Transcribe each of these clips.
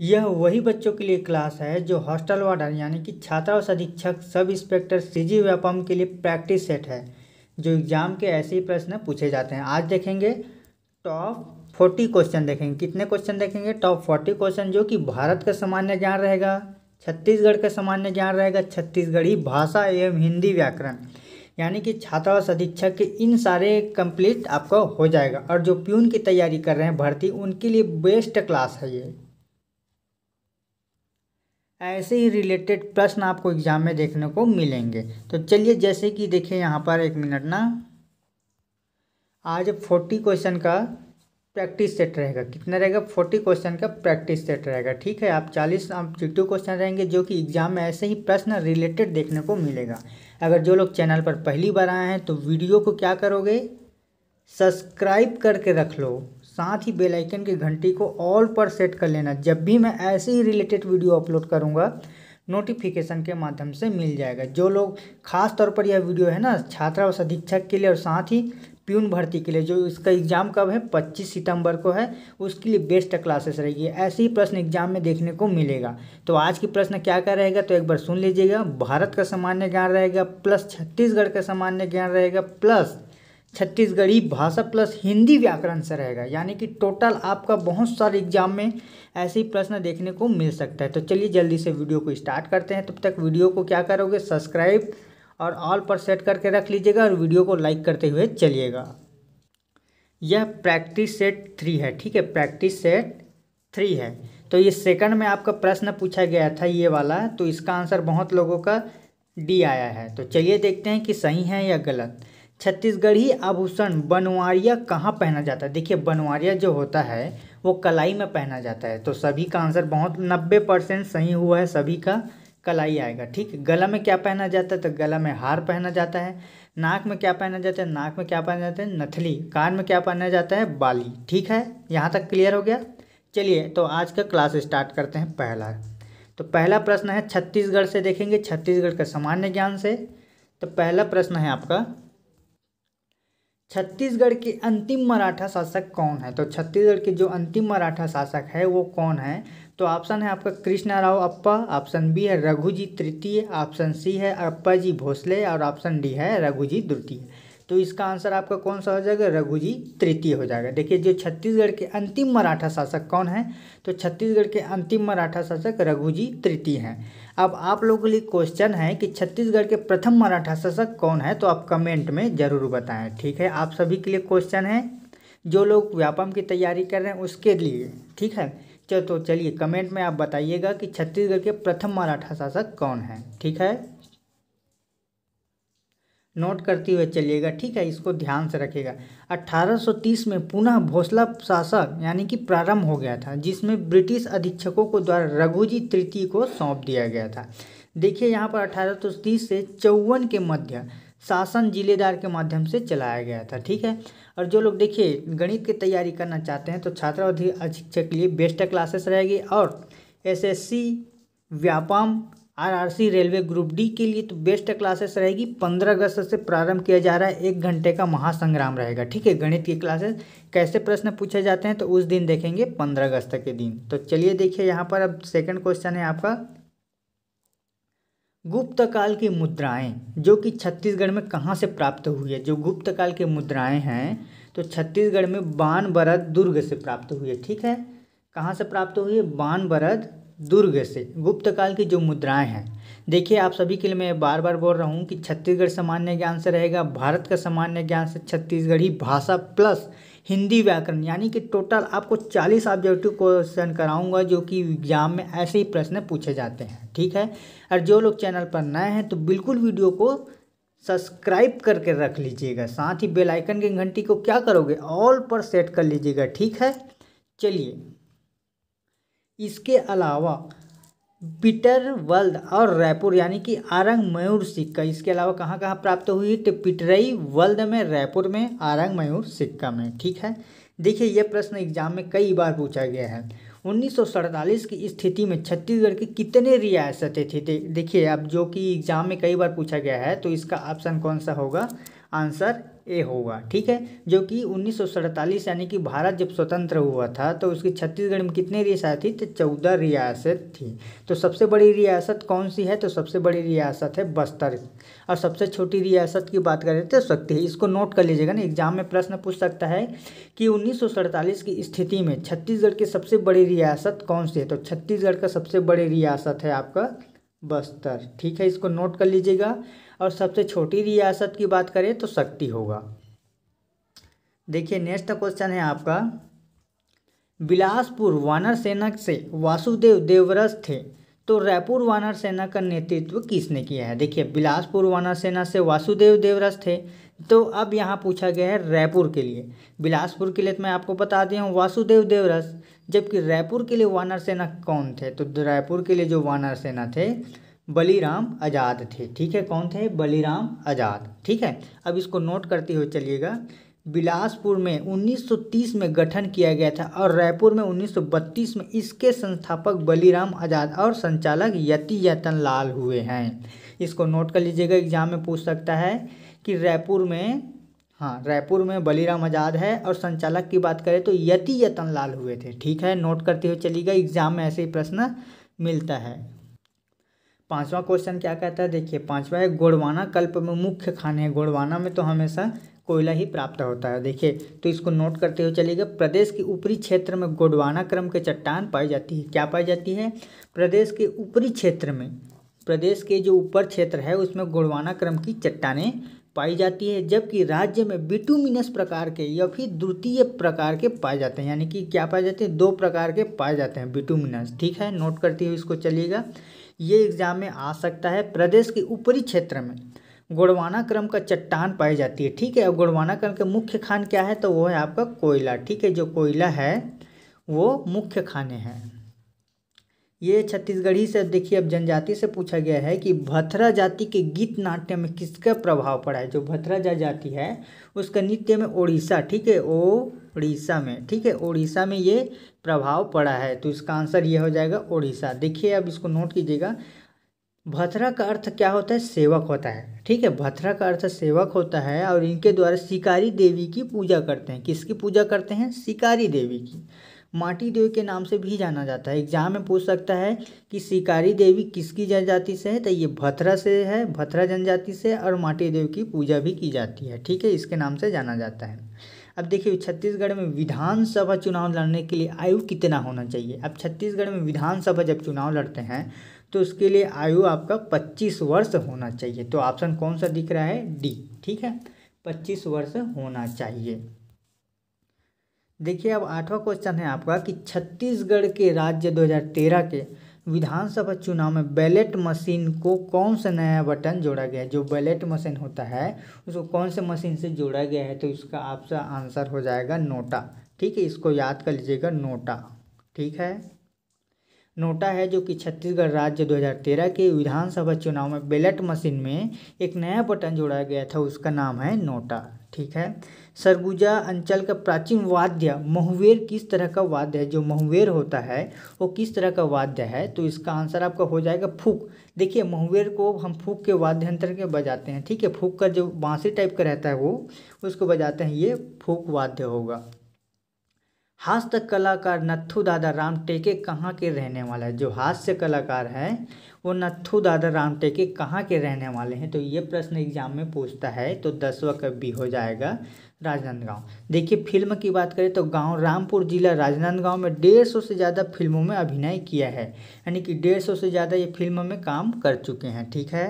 यह वही बच्चों के लिए क्लास है जो हॉस्टल वार्डन यानी कि छात्रावास अधीक्षक सब इंस्पेक्टर सीजी व्यापम के लिए प्रैक्टिस सेट है जो एग्जाम के ऐसे ही प्रश्न पूछे जाते हैं आज देखेंगे टॉप फोर्टी क्वेश्चन देखेंगे कितने क्वेश्चन देखेंगे टॉप फोर्टी क्वेश्चन जो कि भारत का सामान्य ज्ञान रहेगा छत्तीसगढ़ का सामान्य ज्ञान रहेगा छत्तीसगढ़ी भाषा एवं हिंदी व्याकरण यानी कि छात्रावास अधीक्षक के इन सारे कंप्लीट आपका हो जाएगा और जो प्यून की तैयारी कर रहे हैं भर्ती उनके लिए बेस्ट क्लास है ये ऐसे ही रिलेटेड प्रश्न आपको एग्जाम में देखने को मिलेंगे तो चलिए जैसे कि देखिए यहाँ पर एक मिनट ना आज फोर्टी क्वेश्चन का प्रैक्टिस सेट रहेगा कितना रहेगा फोर्टी क्वेश्चन का प्रैक्टिस सेट रहेगा ठीक है आप चालीस ऑब्जेक्टिव क्वेश्चन रहेंगे जो कि एग्जाम में ऐसे ही प्रश्न रिलेटेड देखने को मिलेगा अगर जो लोग चैनल पर पहली बार आए हैं तो वीडियो को क्या करोगे सब्सक्राइब करके रख लो साथ ही बेल आइकन की घंटी को ऑल पर सेट कर लेना जब भी मैं ऐसे ही रिलेटेड वीडियो अपलोड करूँगा नोटिफिकेशन के माध्यम से मिल जाएगा जो लोग खास तौर पर यह वीडियो है ना छात्रावास अधीक्षक के लिए और साथ ही प्यून भर्ती के लिए जो इसका एग्ज़ाम कब है पच्चीस सितंबर को है उसके लिए बेस्ट क्लासेस रहेगी ऐसे ही प्रश्न एग्जाम में देखने को मिलेगा तो आज की प्रश्न क्या क्या रहेगा तो एक बार सुन लीजिएगा भारत का सामान्य ज्ञान रहेगा प्लस छत्तीसगढ़ का सामान्य ज्ञान रहेगा प्लस छत्तीसगढ़ी भाषा प्लस हिंदी व्याकरण से रहेगा यानी कि टोटल आपका बहुत सारे एग्जाम में ऐसे ही प्रश्न देखने को मिल सकता है तो चलिए जल्दी से वीडियो को स्टार्ट करते हैं तब तक वीडियो को क्या करोगे सब्सक्राइब और ऑल पर सेट करके रख लीजिएगा और वीडियो को लाइक करते हुए चलिएगा यह प्रैक्टिस सेट थ्री है ठीक है प्रैक्टिस सेट थ्री है तो ये सेकंड में आपका प्रश्न पूछा गया था ये वाला तो इसका आंसर बहुत लोगों का डी आया है तो चलिए देखते हैं कि सही है या गलत छत्तीसगढ़ी आभूषण बनवारिया कहाँ पहना जाता है देखिए बनवारिया जो होता है वो कलाई में पहना जाता है तो सभी का आंसर बहुत नब्बे परसेंट सही हुआ है सभी का कलाई आएगा ठीक गला में क्या पहना जाता है तो गला में हार पहना जाता है नाक में क्या पहना जाता है नाक में क्या पहना जाता है नथली कान में क्या पहना जाता है बाली ठीक है यहाँ तक क्लियर हो गया चलिए तो आज का क्लास स्टार्ट करते हैं पहला तो पहला प्रश्न है छत्तीसगढ़ से देखेंगे छत्तीसगढ़ का सामान्य ज्ञान से तो पहला प्रश्न है आपका छत्तीसगढ़ के अंतिम मराठा शासक कौन है तो छत्तीसगढ़ के जो अंतिम मराठा शासक है वो कौन है तो ऑप्शन है आपका कृष्णाराव अप्पा ऑप्शन बी है रघुजी तृतीय ऑप्शन सी है अप्पा जी भोसले और ऑप्शन डी है रघुजी द्वितीय तो इसका आंसर आपका कौन सा हो जाएगा रघुजी तृतीय हो जाएगा देखिए जो छत्तीसगढ़ के अंतिम मराठा शासक कौन है तो छत्तीसगढ़ के अंतिम मराठा शासक रघुजी तृतीय हैं अब आप लोगों के लिए क्वेश्चन है कि छत्तीसगढ़ के प्रथम मराठा शासक कौन है तो आप कमेंट में ज़रूर बताएं ठीक है आप सभी के लिए क्वेश्चन है जो लोग व्यापम की तैयारी कर रहे हैं उसके लिए ठीक है चलो तो चलिए कमेंट में आप बताइएगा कि छत्तीसगढ़ के प्रथम मराठा शासक कौन है ठीक है नोट करते हुए चलिएगा ठीक है इसको ध्यान से रखिएगा 1830 में पुनः भोसला शासक यानी कि प्रारंभ हो गया था जिसमें ब्रिटिश अधीक्षकों को द्वारा रघुजी तृतीय को सौंप दिया गया था देखिए यहाँ पर 1830 से चौवन के मध्य शासन जिलेदार के माध्यम से चलाया गया था ठीक है और जो लोग देखिए गणित की तैयारी करना चाहते हैं तो अधिक अधीक्षक के लिए बेस्ट क्लासेस रहेगी और SSC Vyapam RRC railway group D के लिए तो बेस्ट क्लासेस रहेगी पंद्रह अगस्त से प्रारंभ किया जा रहा है एक घंटे का महासंग्राम रहेगा ठीक है गणित की क्लासेस कैसे प्रश्न पूछे जाते हैं तो उस दिन देखेंगे पंद्रह अगस्त के दिन तो चलिए देखिए यहाँ पर अब सेकंड क्वेश्चन है आपका गुप्त काल की मुद्राएं जो कि छत्तीसगढ़ में कहाँ से प्राप्त हुई है जो गुप्त काल की मुद्राएँ हैं तो छत्तीसगढ़ में बान बरद दुर्ग से प्राप्त हुई है ठीक है कहाँ से प्राप्त हुई है बान बरद दुर्ग से गुप्तकाल की जो मुद्राएं हैं देखिए आप सभी के लिए मैं बार बार बोल रहा हूँ कि छत्तीसगढ़ सामान्य ज्ञान से रहेगा भारत का सामान्य ज्ञान से छत्तीसगढ़ी भाषा प्लस हिंदी व्याकरण यानी कि टोटल आपको 40 ऑब्जेक्टिव क्वेश्चन कराऊंगा जो कि एग्जाम में ऐसे ही प्रश्न पूछे जाते हैं ठीक है और जो लोग चैनल पर नए हैं तो बिल्कुल वीडियो को सब्सक्राइब करके रख लीजिएगा साथ ही बेलाइकन की घंटी को क्या करोगे ऑल पर सेट कर लीजिएगा ठीक है चलिए इसके अलावा पीटर वर्ल्ड और रायपुर यानी कि आरंग मयूर सिक्का इसके अलावा कहाँ कहाँ प्राप्त हुई तो पिटरई वर्ल्ड में रायपुर में आरंग मयूर सिक्का में ठीक है देखिए यह प्रश्न एग्जाम में कई बार पूछा गया है 1947 की स्थिति में छत्तीसगढ़ की कितने रियासतें थी देखिए अब जो कि एग्जाम में कई बार पूछा गया है तो इसका ऑप्शन कौन सा होगा आंसर ए होगा ठीक है जो कि उन्नीस यानी कि भारत जब स्वतंत्र हुआ था तो उसकी छत्तीसगढ़ में कितने रियासत थी तो चौदह रियासत थी तो सबसे बड़ी रियासत कौन सी है तो सबसे बड़ी रियासत है बस्तर और सबसे छोटी रियासत की बात करें तो सकती है इसको नोट कर लीजिएगा ना एग्जाम में प्रश्न पूछ सकता है कि उन्नीस की स्थिति में छत्तीसगढ़ की सबसे बड़ी रियासत कौन सी है तो छत्तीसगढ़ का सबसे बड़ी रियासत है आपका बस्तर ठीक है इसको नोट कर लीजिएगा और सबसे छोटी रियासत की बात करें तो शक्ति होगा देखिए नेक्स्ट क्वेश्चन है आपका बिलासपुर वानर सेना से वासुदेव देवरस थे तो रायपुर वानर सेना का नेतृत्व किसने किया है देखिए बिलासपुर वानर सेना से वासुदेव देवरस थे तो अब यहाँ पूछा गया है रायपुर के लिए बिलासपुर के लिए तो मैं आपको बता दिया हूँ वासुदेव देवरस जबकि रायपुर के लिए वानर सेना कौन थे तो रायपुर के लिए जो वानर सेना थे बलीराम आज़ाद थे ठीक है कौन थे बलीराम आज़ाद ठीक है अब इसको नोट करते हुए चलिएगा बिलासपुर में 1930 में गठन किया गया था और रायपुर में 1932 में इसके संस्थापक बलीराम आज़ाद और संचालक यति यतन लाल हुए हैं इसको नोट कर लीजिएगा एग्जाम में पूछ सकता है कि रायपुर में हाँ रायपुर में बलीराम आज़ाद है और संचालक की बात करें तो यति यतन लाल हुए थे ठीक है नोट करते हुए चलिएगा एग्जाम में ऐसे ही प्रश्न मिलता है पांचवा क्वेश्चन क्या कहता है देखिए पांचवा है गोड़वाना कल्प में मुख्य खाने हैं गोड़वाना में तो हमेशा कोयला ही प्राप्त होता है देखिए तो इसको नोट करते हुए चलिएगा प्रदेश के ऊपरी क्षेत्र में गोडवाना क्रम के चट्टान पाई जाती है क्या पाई जाती है प्रदेश के ऊपरी क्षेत्र में प्रदेश के जो ऊपर क्षेत्र है उसमें गोडवाना क्रम की चट्टानें पाई जाती है जबकि राज्य में बिटुमिनस प्रकार के या फिर द्वितीय प्रकार के पाए जाते हैं यानी कि क्या पाए जाते हैं दो प्रकार के पाए जाते हैं बिटुमिनस ठीक है नोट करती हूँ इसको चलिएगा ये एग्जाम में आ सकता है प्रदेश के ऊपरी क्षेत्र में गुड़वाना क्रम का चट्टान पाई जाती है ठीक है और गुड़वाना क्रम का मुख्य खान क्या है तो वो है आपका कोयला ठीक है जो कोयला है वो मुख्य खाने हैं ये छत्तीसगढ़ी से देखिए अब जनजाति से पूछा गया है कि भथरा जाति के गीत नाट्य में किसका प्रभाव पड़ा है जो भथरा जा जाति है उसका नृत्य में ओडिशा ठीक है ओडिशा में ठीक है ओडिशा में ये प्रभाव पड़ा है तो इसका आंसर ये हो जाएगा ओडिशा देखिए अब इसको नोट कीजिएगा भथरा का अर्थ क्या होता है सेवक होता है ठीक है भथरा का अर्थ सेवक होता है और इनके द्वारा शिकारी देवी की पूजा करते हैं किसकी पूजा करते हैं शिकारी देवी की माटी देवी के नाम से भी जाना जाता है एग्जाम में पूछ सकता है कि शिकारी देवी किसकी जनजाति से है तो ये भथरा से है भथरा जनजाति से और माटी देवी की पूजा भी की जाती है ठीक है इसके नाम से जाना जाता है अब देखिए छत्तीसगढ़ में विधानसभा चुनाव लड़ने के लिए आयु कितना होना चाहिए अब छत्तीसगढ़ में विधानसभा जब चुनाव लड़ते हैं तो उसके लिए आयु आपका पच्चीस वर्ष होना चाहिए तो ऑप्शन कौन सा दिख रहा है डी ठीक है पच्चीस वर्ष होना चाहिए देखिए अब आठवां क्वेश्चन है आपका कि छत्तीसगढ़ के राज्य 2013 के विधानसभा चुनाव में बैलेट मशीन को कौन सा नया बटन जोड़ा गया है जो बैलेट मशीन होता है उसको कौन से मशीन से जोड़ा गया है तो इसका आपका आंसर हो जाएगा नोटा ठीक है इसको याद कर लीजिएगा नोटा ठीक है नोटा है जो कि छत्तीसगढ़ राज्य 2013 के विधानसभा चुनाव में बैलेट मशीन में एक नया बटन जोड़ा गया था उसका नाम है नोटा ठीक है सरगुजा अंचल का प्राचीन वाद्य महुवेर किस तरह का वाद्य है जो महुवेर होता है वो किस तरह का वाद्य है तो इसका आंसर आपका हो जाएगा फूक देखिए महुवेर को हम फूक के वाद्य यंत्र के बजाते हैं ठीक है फूक का जो बांसी टाइप का रहता है वो उसको बजाते हैं ये फूक वाद्य होगा हास्य कलाकार नत्थू दादा राम टेके कहाँ के रहने वाला है जो हास्य कलाकार है वो नत्थू दादा राम टेके कहाँ के रहने वाले हैं तो ये प्रश्न एग्जाम में पूछता है तो दसवा का भी हो जाएगा राजनांदगांव देखिए फिल्म की बात करें तो गांव रामपुर जिला राजनांदगांव में डेढ़ सौ से ज़्यादा फिल्मों में अभिनय किया है यानी कि डेढ़ सौ से ज़्यादा ये फिल्म में काम कर चुके हैं ठीक है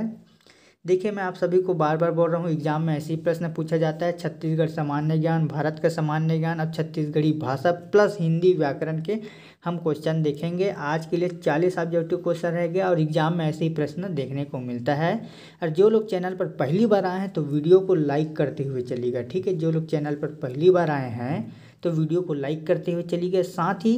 देखिए मैं आप सभी को बार बार बोल रहा हूँ एग्जाम में ऐसे ही प्रश्न पूछा जाता है छत्तीसगढ़ सामान्य ज्ञान भारत का सामान्य ज्ञान अब छत्तीसगढ़ी भाषा प्लस हिंदी व्याकरण के हम क्वेश्चन देखेंगे आज के लिए चालीस ऑब्जेक्टिव क्वेश्चन रह गया और एग्जाम में ऐसे ही प्रश्न देखने को मिलता है और जो लोग चैनल पर पहली बार आए हैं तो वीडियो को लाइक करते हुए चलिएगा ठीक है जो लोग चैनल पर पहली बार आए हैं तो वीडियो को लाइक करते हुए चलिएगा साथ ही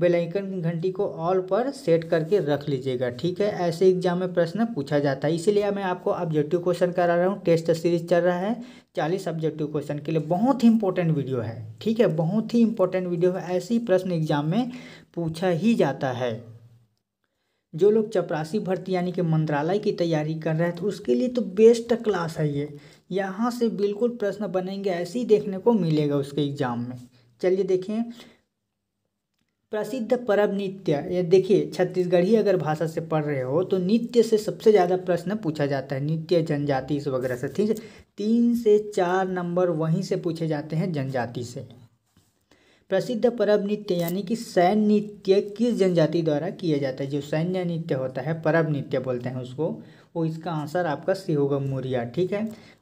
बेलाइकन की घंटी को ऑल पर सेट करके रख लीजिएगा ठीक है ऐसे एग्जाम में प्रश्न पूछा जाता है इसीलिए मैं आपको ऑब्जेक्टिव क्वेश्चन करा रहा हूँ टेस्ट सीरीज चल रहा है चालीस ऑब्जेक्टिव क्वेश्चन के लिए बहुत ही इंपॉर्टेंट वीडियो है ठीक है बहुत ही इंपॉर्टेंट वीडियो है ऐसे ही प्रश्न एग्जाम में पूछा ही जाता है जो लोग चपरासी भर्ती यानी कि मंत्रालय की तैयारी कर रहे हैं तो उसके लिए तो बेस्ट क्लास है ये यहाँ से बिल्कुल प्रश्न बनेंगे ऐसे ही देखने को मिलेगा उसके एग्ज़ाम में चलिए देखें प्रसिद्ध परब नृत्य ये देखिए छत्तीसगढ़ी अगर भाषा से पढ़ रहे हो तो नृत्य से सबसे ज़्यादा प्रश्न पूछा जाता है नृत्य जनजाति इस वगैरह से ठीक है तीन से चार नंबर वहीं से पूछे जाते हैं जनजाति से प्रसिद्ध परब नृत्य यानी कि सैन्य नृत्य किस जनजाति द्वारा किया जाता है जो सैन्य नृत्य होता है परब नृत्य बोलते हैं उसको वो इसका आंसर आपका सी होगा मुरिया ठीक है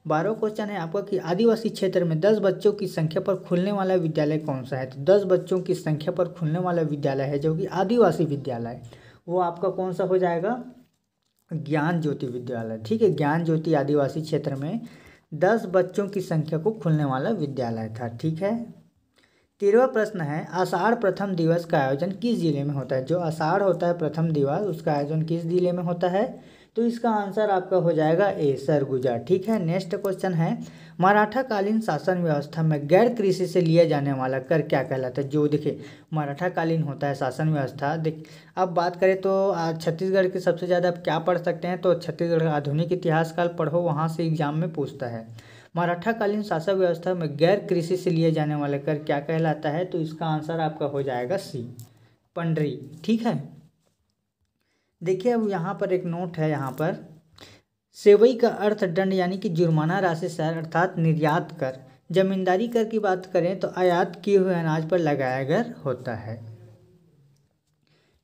बारह क्वेश्चन है आपका कि आदिवासी क्षेत्र में दस बच्चों की संख्या पर खुलने वाला विद्यालय कौन सा है तो दस बच्चों की संख्या पर खुलने वाला विद्यालय है जो कि आदिवासी विद्यालय वो आपका कौन सा हो जाएगा ज्ञान ज्योति विद्यालय ठीक है ज्ञान ज्योति आदिवासी क्षेत्र में दस बच्चों की संख्या को खुलने वाला विद्यालय था ठीक है तेरहवा प्रश्न है आषाढ़ प्रथम दिवस का आयोजन किस जिले में होता है जो आषाढ़ होता है प्रथम दिवस उसका आयोजन किस जिले में होता है तो इसका आंसर आपका हो जाएगा ए सरगुजा ठीक है नेक्स्ट क्वेश्चन है मराठा कालीन शासन व्यवस्था में गैर कृषि से लिया जाने वाला कर क्या कहलाता है जो देखिए मराठा कालीन होता है शासन व्यवस्था देख अब बात करें तो छत्तीसगढ़ के सबसे ज़्यादा आप क्या पढ़ सकते हैं तो छत्तीसगढ़ आधुनिक इतिहास काल पढ़ो वहाँ से एग्जाम में पूछता है मराठाकालीन शासन व्यवस्था में गैर कृषि से लिए जाने वाला कर क्या कहलाता है तो इसका आंसर आपका हो जाएगा सी पंडरी ठीक है देखिए अब यहाँ पर एक नोट है यहाँ पर सेवई का अर्थ दंड यानी कि जुर्माना राशि सर अर्थात निर्यात कर जमींदारी कर की बात करें तो आयात किए हुए अनाज पर लगाया कर होता है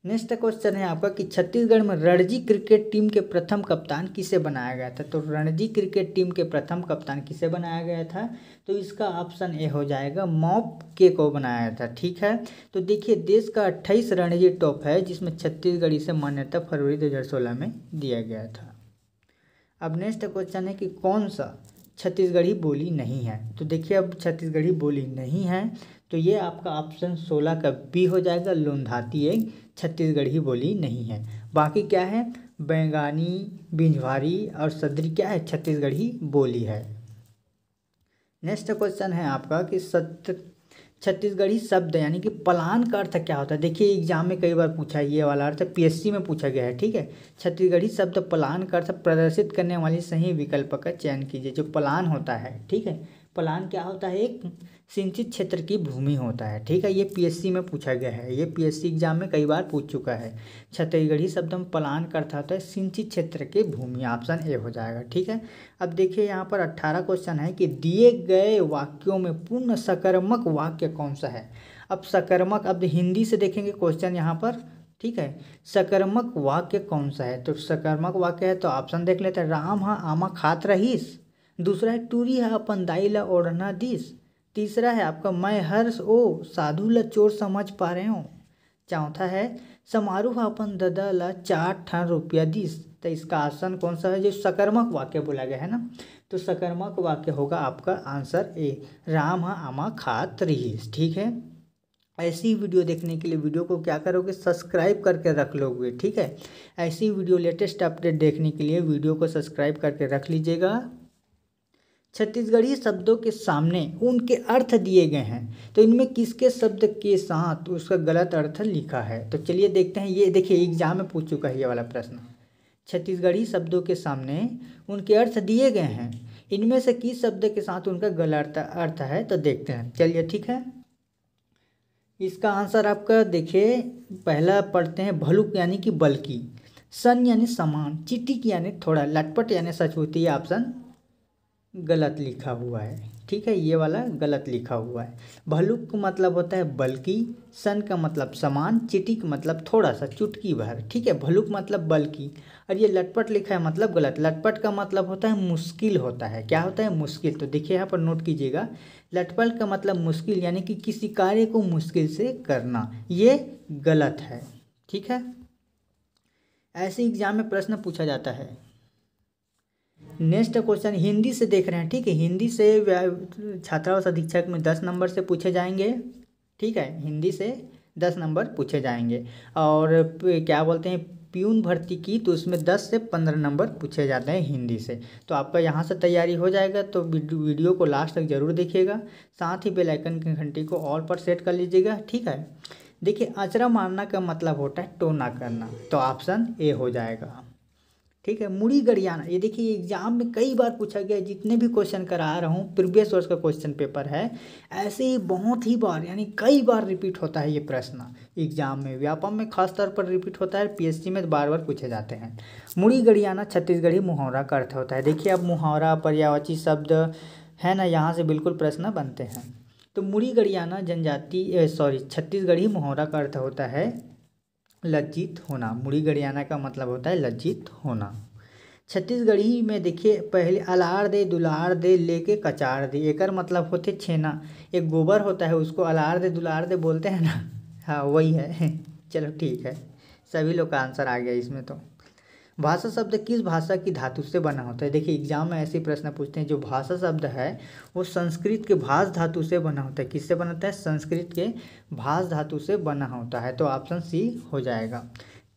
नेक्स्ट क्वेश्चन है आपका कि छत्तीसगढ़ में रणजी क्रिकेट टीम के प्रथम कप्तान किसे बनाया गया था तो रणजी क्रिकेट टीम के प्रथम कप्तान किसे बनाया गया था तो इसका ऑप्शन ए हो जाएगा मॉप के को बनाया था ठीक है तो देखिए देश का अट्ठाईस रणजी टॉप है जिसमें छत्तीसगढ़ इसे मान्यता फरवरी दो में दिया गया था अब नेक्स्ट क्वेश्चन है कि कौन सा छत्तीसगढ़ी बोली नहीं है तो देखिए अब छत्तीसगढ़ी बोली नहीं है तो ये आपका ऑप्शन सोलह का बी हो जाएगा लोंधाती एक छत्तीसगढ़ी बोली नहीं है बाकी क्या है बैंगानी बिंझवारी और सदरी क्या है छत्तीसगढ़ी बोली है नेक्स्ट क्वेश्चन है आपका कि सत्य छत्तीसगढ़ी शब्द यानी कि पलान का अर्थ क्या होता है देखिए एग्जाम में कई बार पूछा ये वाला अर्थ पीएससी में पूछा गया है ठीक है छत्तीसगढ़ी शब्द पलान का अर्थ प्रदर्शित करने वाले सही विकल्प का चयन कीजिए जो पलान होता है ठीक है प्लान क्या होता है एक सिंचित क्षेत्र की भूमि होता है ठीक है ये पीएससी में पूछा गया है ये पीएससी एग्जाम में कई बार पूछ चुका है छत्तीसगढ़ी शब्द हम प्लान करता होता तो है सिंचित क्षेत्र की भूमि ऑप्शन ए हो जाएगा ठीक है अब देखिए यहाँ पर अट्ठारह क्वेश्चन है कि दिए गए वाक्यों में पूर्ण सकर्मक वाक्य कौन सा है अब सकर्मक अब हिंदी से देखेंगे क्वेश्चन यहाँ पर ठीक है सकर्मक वाक्य कौन सा है तो सकर्मक वाक्य है तो ऑप्शन देख लेते हैं राम हाँ आमा खात रहीस दूसरा है टूरी है अपन दाई ला ओढ़ना दिस तीसरा है आपका मैं हर्ष ओ साधु ला चोर समझ पा रहे हो चौथा है समारोह अपन ददा ला चार ठन रुपया दिस तो इसका आसन कौन सा है जो सकर्मक वाक्य बोला गया है ना तो सकर्मक वाक्य होगा आपका आंसर ए राम हा आमा खात रहीस ठीक है ऐसी वीडियो देखने के लिए वीडियो को क्या करोगे सब्सक्राइब करके रख लोगे ठीक है ऐसी वीडियो लेटेस्ट अपडेट देखने के लिए वीडियो को सब्सक्राइब करके रख लीजिएगा छत्तीसगढ़ी शब्दों के सामने उनके अर्थ दिए गए हैं तो इनमें किसके शब्द के साथ उसका गलत अर्थ लिखा है तो चलिए देखते हैं ये देखिए एग्जाम में पूछ चुका है ये वाला प्रश्न छत्तीसगढ़ी शब्दों के सामने उनके अर्थ दिए गए हैं इनमें से किस शब्द के साथ उनका गलत अर्थ है तो देखते हैं चलिए ठीक है इसका आंसर आपका देखिए पहला पढ़ते हैं भलुक यानी कि बल्कि सन यानी समान चिटिक यानी थोड़ा लटपट यानी होती है ऑप्शन गलत लिखा हुआ है ठीक है ये वाला गलत लिखा हुआ है भलुक का मतलब होता है बल्कि सन का मतलब समान चिटी का मतलब थोड़ा सा चुटकी भर ठीक है भलुक मतलब बल्कि और ये लटपट लिखा है मतलब गलत लटपट का मतलब होता है मुश्किल होता है क्या होता है मुश्किल तो देखिए यहाँ पर नोट कीजिएगा लटपट का मतलब मुश्किल यानी कि किसी कार्य को मुश्किल से करना ये गलत है ठीक है ऐसे एग्जाम में प्रश्न पूछा जाता है नेक्स्ट क्वेश्चन हिंदी से देख रहे हैं ठीक है हिंदी से छात्रावास अधीक्षक में दस नंबर से पूछे जाएंगे ठीक है हिंदी से दस नंबर पूछे जाएंगे और क्या बोलते हैं प्यून भर्ती की तो उसमें दस से पंद्रह नंबर पूछे जाते हैं हिंदी से तो आपका यहाँ से तैयारी हो जाएगा तो वीडियो को लास्ट तक जरूर देखिएगा साथ ही बेलाइकन की घंटी को ऑल पर सेट कर लीजिएगा ठीक है देखिए अचरा मारना का मतलब होता है टोना करना तो ऑप्शन ए हो जाएगा ठीक है मुड़ी गड़ियाना ये देखिए एग्जाम में कई बार पूछा गया जितने भी क्वेश्चन करा रहा हूँ प्रीवियस वर्ष का क्वेश्चन पेपर है ऐसे ही बहुत ही बार यानी कई बार रिपीट होता है ये प्रश्न एग्जाम में व्यापम में खास तौर पर रिपीट होता है पीएससी में बार बार पूछे जाते हैं मुड़ी गड़ियाना छत्तीसगढ़ी मुहावरा का अर्थ होता है देखिए अब मुहावरा पर्यावची शब्द है ना यहाँ से बिल्कुल प्रश्न बनते हैं तो मुड़ी गड़ियाना जनजाति सॉरी छत्तीसगढ़ी मुहावरा का अर्थ होता है लज्जित होना मुड़ी गड़ियाना का मतलब होता है लज्जित होना छत्तीसगढ़ी में देखिए पहले अलार दे दुलार दे लेके कचार दे एकर मतलब होते छेना एक गोबर होता है उसको अलार दे दुलार दे बोलते हैं ना हाँ वही है चलो ठीक है सभी लोग का आंसर आ गया इसमें तो भाषा शब्द किस भाषा की धातु से बना होता है देखिए एग्जाम में ऐसे प्रश्न पूछते हैं जो भाषा शब्द है वो संस्कृत के भाष धातु से बना होता है किससे बनाता है संस्कृत के भाष धातु से बना होता है तो ऑप्शन सी हो जाएगा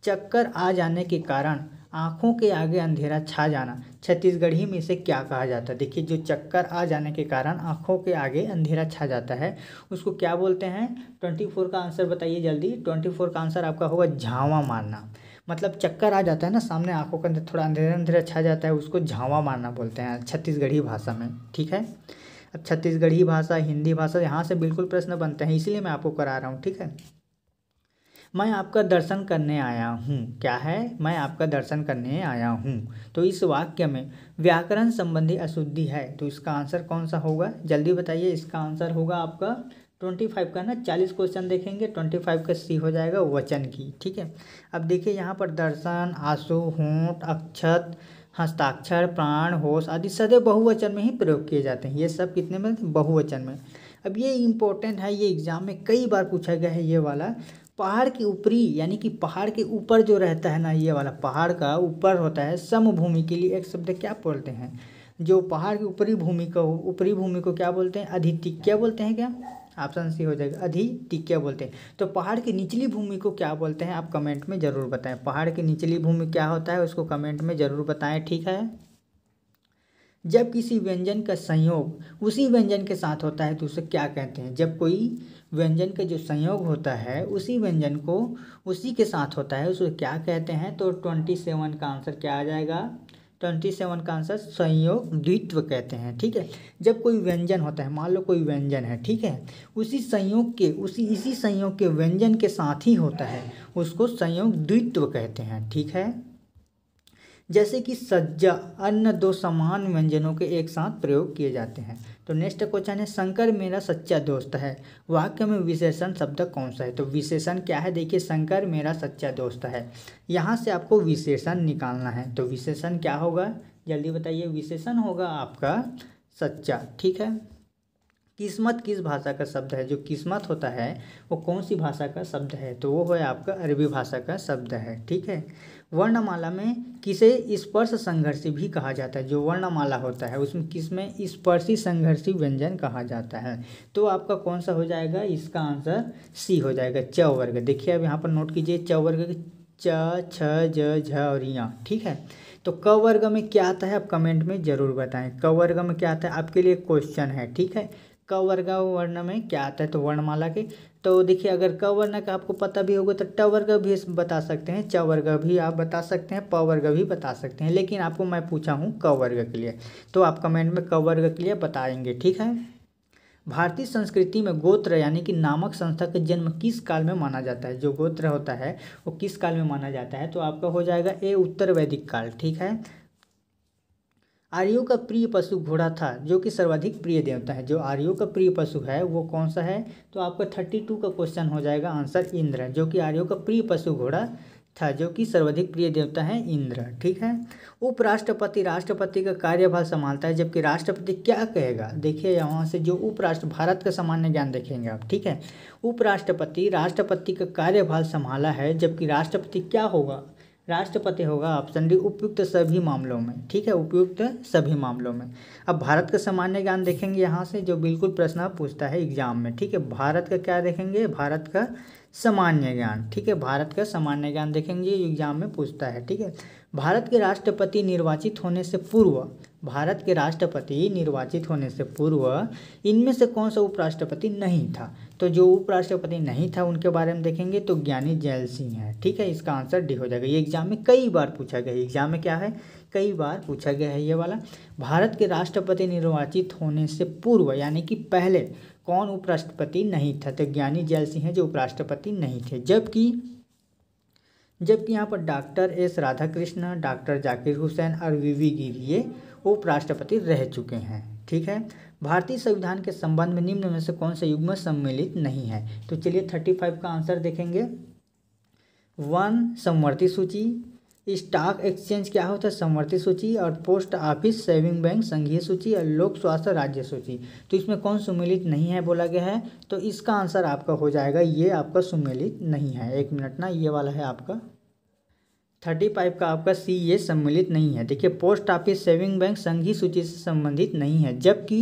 चक्कर आ जाने के कारण आँखों के आगे अंधेरा छा जाना छत्तीसगढ़ी में इसे क्या कहा जाता है देखिए जो चक्कर आ जाने के कारण आँखों के आगे अंधेरा छा जाता है उसको क्या बोलते हैं ट्वेंटी फोर का आंसर बताइए जल्दी ट्वेंटी फोर का आंसर आपका होगा झावा मारना मतलब चक्कर आ जाता है ना सामने आँखों के अंदर थोड़ा अंधेरे अंधेरा छा जाता है उसको झावा मारना बोलते हैं छत्तीसगढ़ी भाषा में ठीक है अब छत्तीसगढ़ी भाषा हिंदी भाषा यहाँ से बिल्कुल प्रश्न बनते हैं इसीलिए मैं आपको करा रहा हूँ ठीक है मैं आपका दर्शन करने आया हूँ क्या है मैं आपका दर्शन करने आया हूँ तो इस वाक्य में व्याकरण संबंधी अशुद्धि है तो इसका आंसर कौन सा होगा जल्दी बताइए इसका आंसर होगा आपका ट्वेंटी फाइव का ना चालीस क्वेश्चन देखेंगे ट्वेंटी फाइव का सी हो जाएगा वचन की ठीक है अब देखिए यहाँ पर दर्शन आंसू होंट अक्षत हस्ताक्षर प्राण होश आदि सदैव बहुवचन में ही प्रयोग किए जाते हैं ये सब कितने में बहुवचन में अब ये इम्पोर्टेंट है ये एग्ज़ाम में कई बार पूछा गया है ये वाला पहाड़ के ऊपरी यानी कि पहाड़ के ऊपर जो रहता है ना ये वाला पहाड़ का ऊपर होता है समभूमि के लिए एक शब्द क्या बोलते हैं जो पहाड़ की ऊपरी भूमि को ऊपरी भूमि को क्या बोलते हैं अधिति क्या बोलते हैं क्या ऑप्शन सी हो जाएगा अधिटिक्य बोलते हैं तो पहाड़ की निचली भूमि को क्या बोलते हैं आप कमेंट में ज़रूर बताएं पहाड़ की निचली भूमि क्या होता है उसको कमेंट में ज़रूर बताएं ठीक है जब किसी व्यंजन का संयोग उसी व्यंजन के साथ होता है तो उसे क्या कहते हैं जब कोई व्यंजन का जो संयोग होता है उसी व्यंजन को उसी के साथ होता है उसे क्या कहते हैं तो ट्वेंटी सेवन का आंसर क्या आ जाएगा ट्वेंटी सेवन का आंसर संयोग द्वित्व कहते हैं ठीक है जब कोई व्यंजन होता है मान लो कोई व्यंजन है ठीक है उसी संयोग के उसी इसी संयोग के व्यंजन के साथ ही होता है उसको संयोग द्वित्व कहते हैं ठीक है जैसे कि सज्जा अन्य दो समान व्यंजनों के एक साथ प्रयोग किए जाते हैं तो नेक्स्ट क्वेश्चन है शंकर मेरा सच्चा दोस्त है वाक्य में विशेषण शब्द कौन सा है तो विशेषण क्या है देखिए शंकर मेरा सच्चा दोस्त है यहाँ से आपको विशेषण निकालना है तो विशेषण क्या होगा जल्दी बताइए विशेषण होगा आपका सच्चा ठीक है किस्मत किस भाषा का शब्द है जो किस्मत होता है वो कौन सी भाषा का शब्द है तो वो है आपका अरबी भाषा का शब्द है ठीक है वर्णमाला में किसे स्पर्श संघर्षी भी कहा जाता है जो वर्णमाला होता है उसमें किसमें स्पर्शी संघर्षी व्यंजन कहा जाता है तो आपका कौन सा हो जाएगा इसका आंसर सी हो जाएगा च वर्ग देखिए अब यहाँ पर नोट कीजिए च वर्ग च छ ज झ और यहाँ ठीक है तो क वर्ग में क्या आता है आप कमेंट में ज़रूर बताएं क वर्ग में क्या आता है आपके लिए क्वेश्चन है ठीक है क वर्ग वर्ण में क्या आता है तो वर्णमाला के तो देखिए अगर क वर्ण का आपको पता भी होगा तो ट वर्ग भी बता सकते हैं च वर्ग भी आप बता सकते हैं प वर्ग भी बता सकते हैं लेकिन आपको मैं पूछा हूँ क वर्ग के लिए तो आप कमेंट में क वर्ग के लिए बताएंगे ठीक है भारतीय संस्कृति में गोत्र यानी कि नामक संस्था का जन्म किस काल में माना जाता है जो गोत्र होता है वो किस काल में माना जाता है तो आपका हो जाएगा ए उत्तर वैदिक काल ठीक है आर्यो का प्रिय पशु घोड़ा था जो कि सर्वाधिक प्रिय देवता है जो आर्यो का प्रिय पशु है वो कौन सा है तो आपका थर्टी टू का क्वेश्चन हो जाएगा आंसर इंद्र जो कि आर्यो का प्रिय पशु घोड़ा था जो कि सर्वाधिक प्रिय देवता है इंद्र ठीक है उपराष्ट्रपति राष्ट्रपति का कार्यभार संभालता है जबकि राष्ट्रपति क्या कहेगा देखिए यहाँ से जो उपराष्ट्र भारत का सामान्य ज्ञान देखेंगे आप ठीक है उपराष्ट्रपति राष्ट्रपति का कार्यभार संभाला है जबकि राष्ट्रपति क्या होगा राष्ट्रपति होगा ऑप्शन डी उपयुक्त सभी मामलों में ठीक है उपयुक्त सभी मामलों में अब भारत का सामान्य ज्ञान देखेंगे यहाँ से जो बिल्कुल प्रश्न पूछता है एग्जाम में ठीक है भारत का क्या देखेंगे भारत का सामान्य ज्ञान ठीक है भारत का सामान्य ज्ञान देखेंगे एग्जाम में पूछता है ठीक है भारत के राष्ट्रपति निर्वाचित होने से पूर्व भारत के राष्ट्रपति निर्वाचित होने से पूर्व इनमें से कौन सा उपराष्ट्रपति नहीं था तो जो उपराष्ट्रपति नहीं था उनके बारे में देखेंगे तो ज्ञानी जैल सिंह है ठीक है इसका आंसर डी हो जाएगा ये एग्जाम में कई बार पूछा गया एग्जाम में क्या है कई बार पूछा गया है ये वाला भारत के राष्ट्रपति निर्वाचित होने से पूर्व यानी कि पहले कौन उपराष्ट्रपति नहीं था तो ज्ञानी जैल सिंह है जो उपराष्ट्रपति नहीं थे जबकि जबकि यहाँ पर doctor S Radhakrishna doctor Zakir Hussain और वी वी गिरी ये उपराष्ट्रपति रह चुके हैं ठीक है भारतीय संविधान के संबंध में निम्न में से कौन से युग्म सम्मिलित नहीं है तो चलिए थर्टी फाइव का आंसर देखेंगे वन संवर्ती सूची स्टॉक एक्सचेंज क्या होता है संवर्ती सूची और पोस्ट ऑफिस सेविंग बैंक संघीय सूची और लोक स्वास्थ्य राज्य सूची तो इसमें कौन सुमिलित नहीं है बोला गया है तो इसका आंसर आपका हो जाएगा ये आपका सम्मिलित नहीं है एक मिनट ना ये वाला है आपका थर्टी फाइव का आपका सी ए सम्मिलित नहीं है देखिए पोस्ट ऑफिस सेविंग बैंक संघी सूची से संबंधित नहीं है जबकि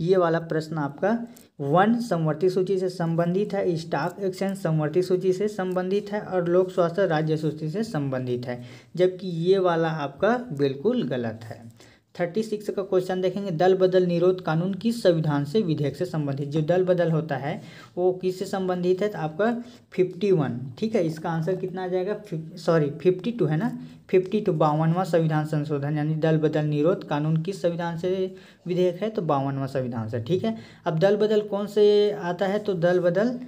ये वाला प्रश्न आपका वन संवर्ती सूची से संबंधित है स्टॉक एक्सचेंज समवर्ती सूची से संबंधित है और लोक स्वास्थ्य राज्य सूची से संबंधित है जबकि ये वाला आपका बिल्कुल गलत है थर्टी सिक्स का क्वेश्चन देखेंगे दल बदल निरोध कानून किस संविधान से विधेयक से संबंधित जो दल बदल होता है वो किस से संबंधित है तो आपका फिफ्टी वन ठीक है इसका आंसर कितना आ जाएगा सॉरी फिफ्टी टू है ना फिफ्टी टू बावनवा संविधान संशोधन यानी दल बदल निरोध कानून किस संविधान से विधेयक है तो बावनवा संविधान से ठीक है अब दल बदल कौन से आता है तो दल बदल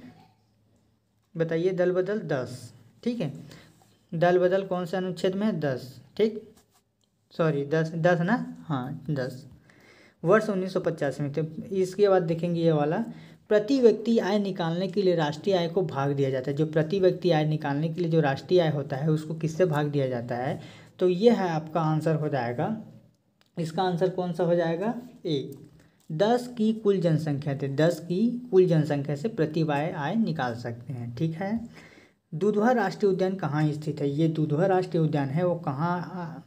बताइए दल बदल दस ठीक है दल बदल कौन से अनुच्छेद में है दस ठीक सॉरी दस दस ना हाँ दस वर्ष उन्नीस सौ पचास में तो इसके बाद देखेंगे ये वाला प्रति व्यक्ति आय निकालने के लिए राष्ट्रीय आय को भाग दिया जाता है जो प्रति व्यक्ति आय निकालने के लिए जो राष्ट्रीय आय होता है उसको किससे भाग दिया जाता है तो ये है आपका आंसर हो जाएगा इसका आंसर कौन सा हो जाएगा ए दस की कुल जनसंख्या थे दस की कुल जनसंख्या से प्रतिवाय आय निकाल सकते हैं ठीक है दुधवा राष्ट्रीय उद्यान कहाँ स्थित है ये दुधवा राष्ट्रीय उद्यान है वो कहाँ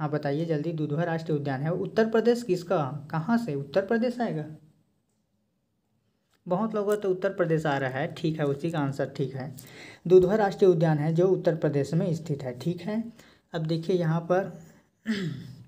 हाँ बताइए जल्दी दुधवा राष्ट्रीय उद्यान है उत्तर प्रदेश किसका कहाँ से उत्तर प्रदेश आएगा बहुत लोगों तो उत्तर प्रदेश आ रहा है ठीक है उसी का आंसर ठीक है दुधवा राष्ट्रीय उद्यान है जो उत्तर प्रदेश में स्थित है ठीक है अब देखिए यहाँ पर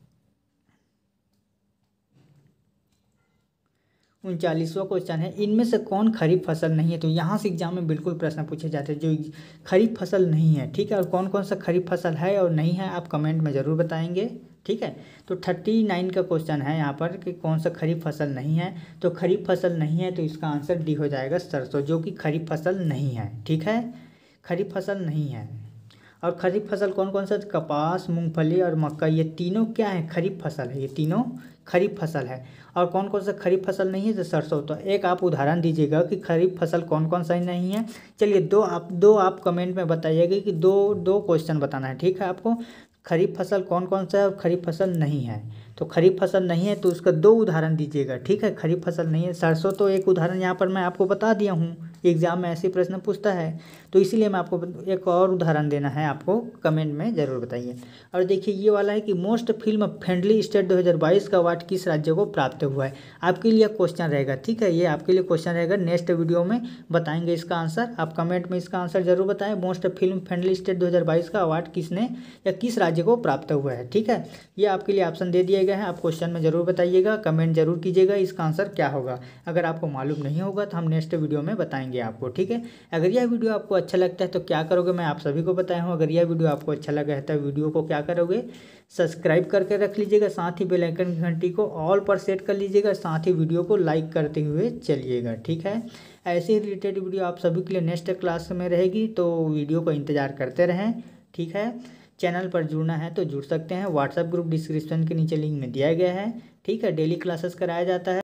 उनचालीसवा क्वेश्चन है इनमें से कौन खरीफ फसल नहीं है तो यहाँ से एग्जाम में बिल्कुल प्रश्न पूछे जाते हैं जो खरीफ फसल नहीं है ठीक है और कौन कौन सा खरीफ फसल है और नहीं है आप कमेंट में ज़रूर बताएंगे ठीक है तो थर्टी नाइन का क्वेश्चन है यहाँ पर कि कौन सा खरीफ फसल नहीं है तो खरीफ फसल नहीं है तो इसका आंसर डी हो जाएगा सरसों जो कि खरीफ फसल नहीं है ठीक है खरीफ फसल नहीं है और खरीफ फसल कौन कौन सा कपास मूंगफली और मक्का ये तीनों क्या है खरीफ फसल है ये तीनों खरीफ फसल है और कौन कौन सा खरीफ फसल नहीं है तो सरसों तो एक आप उदाहरण दीजिएगा कि खरीफ फसल कौन कौन सा नहीं है चलिए दो आप दो आप कमेंट में बताइएगा कि दो दो क्वेश्चन बताना है ठीक है आपको खरीफ फसल कौन कौन सा है और खरीफ फसल नहीं है तो खरीफ फसल नहीं है तो उसका दो उदाहरण दीजिएगा ठीक है खरीफ फसल नहीं है सरसों तो एक उदाहरण यहाँ पर मैं आपको बता दिया हूँ एग्जाम में ऐसे प्रश्न पूछता है तो इसीलिए मैं आपको एक और उदाहरण देना है आपको कमेंट में ज़रूर बताइए और देखिए ये वाला है कि मोस्ट फिल्म फ्रेंडली स्टेट 2022 का अवार्ड किस राज्य को प्राप्त हुआ है आपके लिए क्वेश्चन रहेगा ठीक है ये आपके लिए क्वेश्चन रहेगा नेक्स्ट वीडियो में बताएंगे इसका आंसर आप कमेंट में इसका आंसर जरूर बताएं मोस्ट फिल्म फ्रेंडली स्टेट दो का अवार्ड किसने या किस राज्य को प्राप्त हुआ है ठीक है ये आपके लिए ऑप्शन दे दिया गया है आप क्वेश्चन में जरूर बताइएगा कमेंट जरूर कीजिएगा इसका आंसर क्या होगा अगर आपको मालूम नहीं होगा तो हम नेक्स्ट वीडियो में बताएंगे आपको ठीक है अगर यह वीडियो आपको अच्छा लगता है तो क्या करोगे मैं आप सभी को बताया हूँ अगर यह वीडियो आपको अच्छा लगा है तो वीडियो को क्या करोगे सब्सक्राइब करके रख लीजिएगा साथ ही बेल आइकन की घंटी को ऑल पर सेट कर लीजिएगा साथ ही वीडियो को लाइक करते हुए चलिएगा ठीक है ऐसे ही रिलेटेड वीडियो आप सभी के लिए नेक्स्ट क्लास में रहेगी तो वीडियो को इंतज़ार करते रहें ठीक है चैनल पर जुड़ना है तो जुड़ सकते हैं व्हाट्सएप ग्रुप डिस्क्रिप्शन के नीचे लिंक में दिया गया है ठीक है डेली क्लासेस कराया जाता है